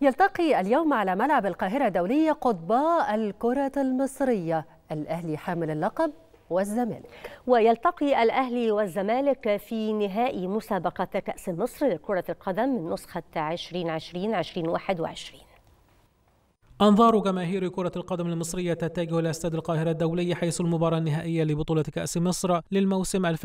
يلتقي اليوم على ملعب القاهرة الدولية قطباء الكرة المصرية الأهلي حامل اللقب والزمالك ويلتقي الأهلي والزمالك في نهائي مسابقة كأس مصر لكرة القدم من نسخة 2020 2021 أنظار جماهير كرة القدم المصرية تتجه إلى استاد القاهرة الدولي حيث المباراة النهائية لبطولة كأس مصر للموسم 2020-2021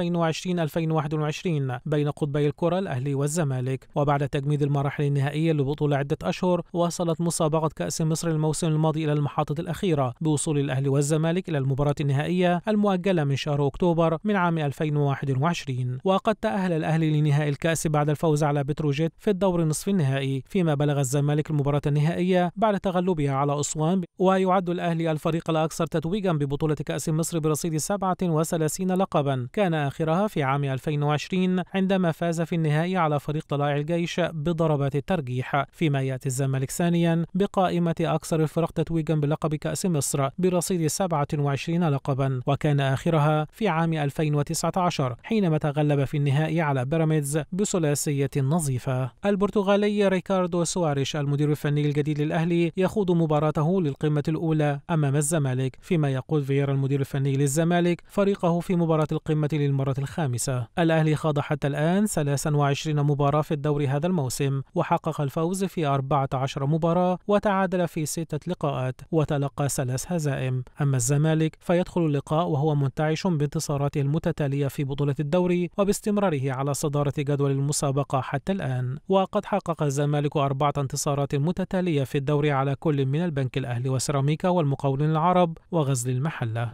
بين قطبي الكرة الأهلي والزمالك وبعد تجميد المراحل النهائية لبطولة عدة أشهر وصلت مسابقة كأس مصر الموسم الماضي إلى المحطة الأخيرة بوصول الأهلي والزمالك إلى المباراة النهائية المؤجلة من شهر أكتوبر من عام 2021 وقد تأهل الأهلي لنهائي الكأس بعد الفوز على بتروجيت في الدور نصف النهائي فيما بلغ الزمالك المباراة النهائية بعد تغلب بها على أسوان ويعد الأهلي الفريق الأكثر تتويجا ببطولة كأس مصر برصيد 37 لقبا كان آخرها في عام 2020 عندما فاز في النهائي على فريق طلائع الجيش بضربات الترجيح فيما يأتي الزمالك ثانيا بقائمة أكثر الفرق تتويجا بلقب كأس مصر برصيد 27 لقبا وكان آخرها في عام 2019 حينما تغلب في النهائي على بيراميدز بثلاثية نظيفة البرتغالي ريكاردو سواريش المدير الفني الجديد للأهلي يخوض مباراته للقمة الأولى أمام الزمالك فيما يقود فييرا المدير الفني للزمالك فريقه في مباراة القمة للمرة الخامسة الأهلي خاض حتى الآن 23 مباراة في الدوري هذا الموسم وحقق الفوز في 14 مباراة وتعادل في ستة لقاءات وتلقى ثلاث هزائم أما الزمالك فيدخل اللقاء وهو منتعش بانتصاراته المتتالية في بطولة الدوري وباستمراره على صدارة جدول المسابقة حتى الآن وقد حقق الزمالك أربعة انتصارات متتالية في الدوري على كل من البنك الأهلي وسيراميكا والمقاولين العرب وغزل المحلة